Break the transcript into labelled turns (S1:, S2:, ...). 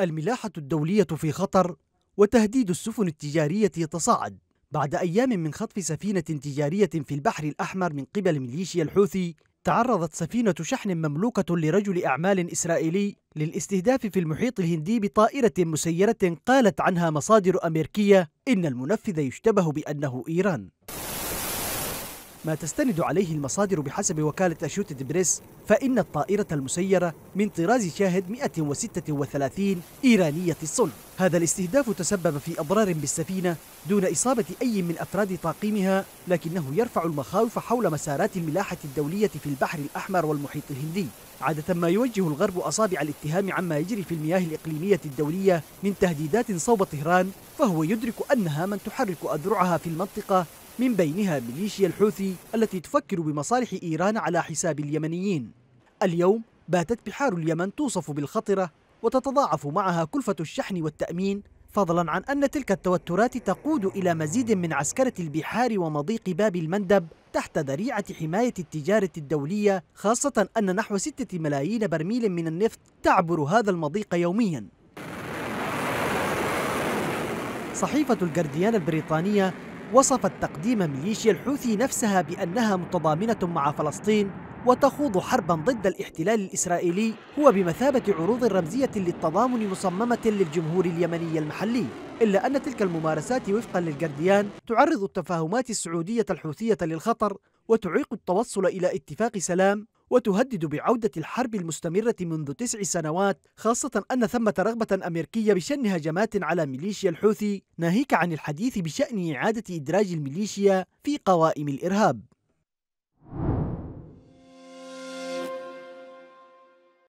S1: الملاحة الدولية في خطر وتهديد السفن التجارية يتصاعد بعد أيام من خطف سفينة تجارية في البحر الأحمر من قبل ميليشيا الحوثي تعرضت سفينة شحن مملوكة لرجل أعمال إسرائيلي للاستهداف في المحيط الهندي بطائرة مسيرة قالت عنها مصادر أمريكية إن المنفذ يشتبه بأنه إيران ما تستند عليه المصادر بحسب وكالة أشوتة بريس فإن الطائرة المسيرة من طراز شاهد 136 إيرانية الصنع هذا الاستهداف تسبب في أضرار بالسفينة دون إصابة أي من أفراد طاقمها لكنه يرفع المخاوف حول مسارات الملاحة الدولية في البحر الأحمر والمحيط الهندي عادة ما يوجه الغرب أصابع الاتهام عما يجري في المياه الإقليمية الدولية من تهديدات صوب طهران فهو يدرك أنها من تحرك أذرعها في المنطقة من بينها ميليشيا الحوثي التي تفكر بمصالح إيران على حساب اليمنيين اليوم باتت بحار اليمن توصف بالخطرة وتتضاعف معها كلفة الشحن والتأمين فضلا عن أن تلك التوترات تقود إلى مزيد من عسكرة البحار ومضيق باب المندب تحت ذريعة حماية التجارة الدولية خاصة أن نحو ستة ملايين برميل من النفط تعبر هذا المضيق يوميا صحيفة الجرديان البريطانية وصفت تقديم ميليشيا الحوثي نفسها بأنها متضامنة مع فلسطين وتخوض حربا ضد الاحتلال الإسرائيلي هو بمثابة عروض رمزية للتضامن مصممة للجمهور اليمني المحلي إلا أن تلك الممارسات وفقا للجرديان تعرض التفاهمات السعودية الحوثية للخطر وتعيق التوصل إلى اتفاق سلام وتهدد بعودة الحرب المستمرة منذ تسع سنوات خاصة أن ثمة رغبة أمريكية بشن هجمات على ميليشيا الحوثي ناهيك عن الحديث بشأن إعادة إدراج الميليشيا في قوائم الإرهاب